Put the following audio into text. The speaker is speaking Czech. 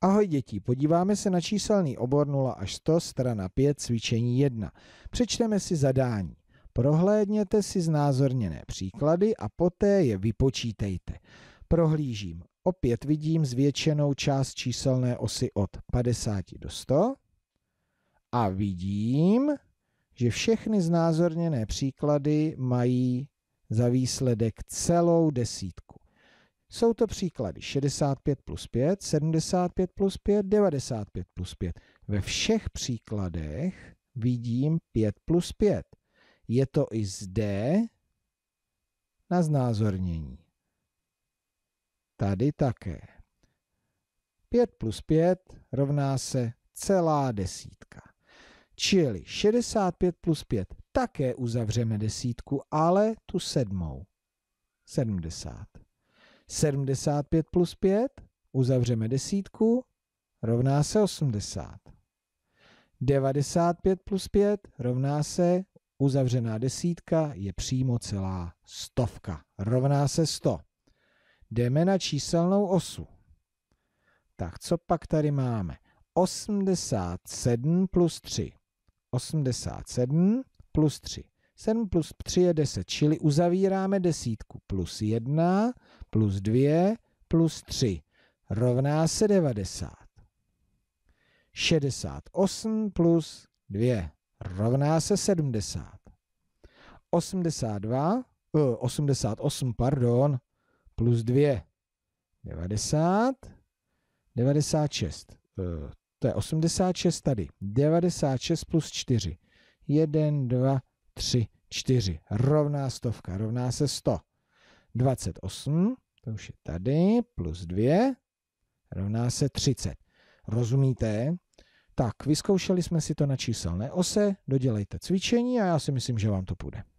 Ahoj děti, podíváme se na číselný obor 0 až 100, strana 5, cvičení 1. Přečteme si zadání. Prohlédněte si znázorněné příklady a poté je vypočítejte. Prohlížím. Opět vidím zvětšenou část číselné osy od 50 do 100 a vidím, že všechny znázorněné příklady mají za výsledek celou desítku. Jsou to příklady 65 plus 5, 75 plus 5, 95 plus 5. Ve všech příkladech vidím 5 plus 5. Je to i zde na znázornění. Tady také. 5 plus 5 rovná se celá desítka. Čili 65 plus 5 také uzavřeme desítku, ale tu sedmou. 70. 75 plus 5, uzavřeme desítku, rovná se 80. 95 plus 5 rovná se, uzavřená desítka je přímo celá stovka, rovná se 100. Jdeme na číselnou osu. Tak co pak tady máme? 87 plus 3. 87 plus 3. 7 plus 3 je 10, čili uzavíráme desítku. Plus 1, plus 2, plus 3 rovná se 90. 68 plus 2 rovná se 70. 82, 88, pardon, plus 2, 90, 96. To je 86 tady. 96 plus 4. 1, 2, 3. 3, 4. Rovná stovka rovná se 100. 28, to už je tady, plus 2, rovná se 30. Rozumíte? Tak, vyzkoušeli jsme si to na číselné ose, dodělejte cvičení a já si myslím, že vám to půjde.